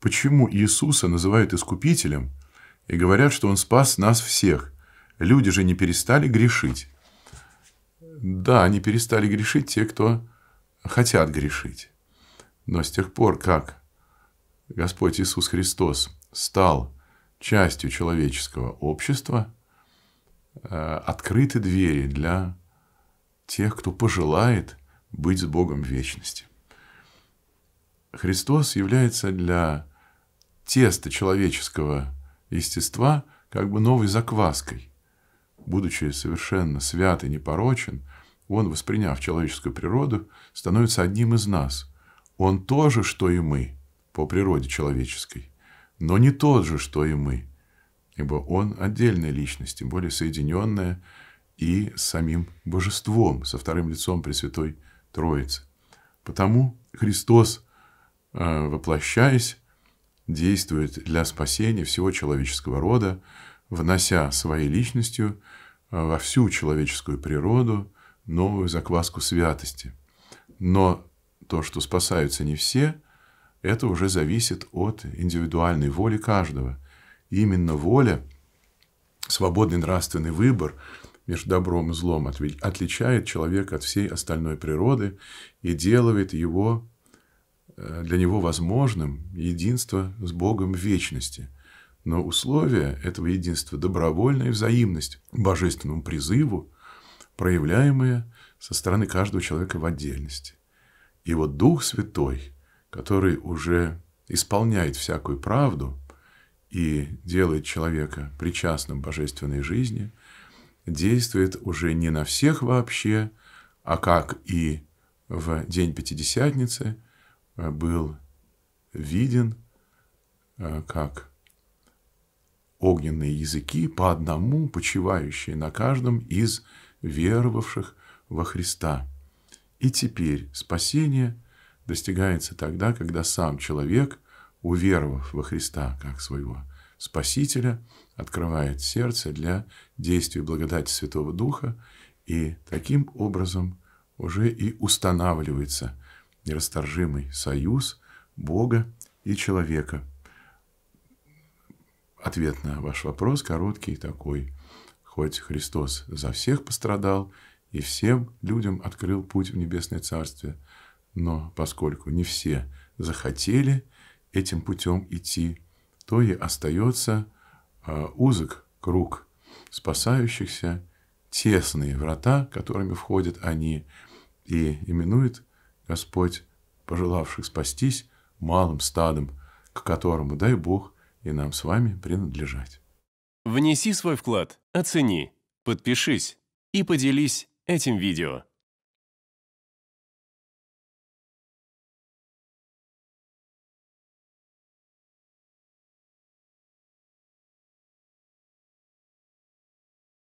Почему Иисуса называют искупителем и говорят, что он спас нас всех? Люди же не перестали грешить. Да, они перестали грешить те, кто хотят грешить. Но с тех пор, как Господь Иисус Христос стал частью человеческого общества, э, открыты двери для тех, кто пожелает быть с Богом в вечности. Христос является для теста человеческого естества как бы новой закваской. Будучи совершенно свят и непорочен, он, восприняв человеческую природу, становится одним из нас. Он тоже, что и мы, по природе человеческой, но не тот же, что и мы, ибо он отдельная личность, тем более соединенная и с самим божеством, со вторым лицом Пресвятой Троицы. Потому Христос, э, воплощаясь, действует для спасения всего человеческого рода, внося своей личностью э, во всю человеческую природу новую закваску святости. Но то, что спасаются не все, это уже зависит от индивидуальной воли каждого. И именно воля, свободный нравственный выбор между добром и злом отличает человека от всей остальной природы и делает его Э, для него возможным единство с Богом в вечности. Но условие этого единства – добровольная взаимность божественному призыву, проявляемая со стороны каждого человека в отдельности. И вот Дух Святой, который уже исполняет всякую правду и делает человека причастным божественной жизни, действует уже не на всех вообще, а как и в день Пятидесятницы – Э, был виден э, как огненные языки, по одному почивающие на каждом из веровавших во Христа. И теперь спасение достигается тогда, когда сам человек, уверовав во Христа как своего Спасителя, открывает сердце для действий благодати Святого Духа, и таким образом уже и устанавливается нерасторжимый союз Бога и человека. Ответ на ваш вопрос короткий такой. Хоть Христос за всех пострадал и всем людям открыл путь в небесное царствие, но поскольку не все захотели этим путем идти, то и остается а, узок круг спасающихся, тесные врата, которыми входят они, и именует Господь, пожелавших спастись малым стадом, к которому, дай Бог, и нам с вами принадлежать. Внеси свой вклад, оцени, подпишись и поделись этим видео.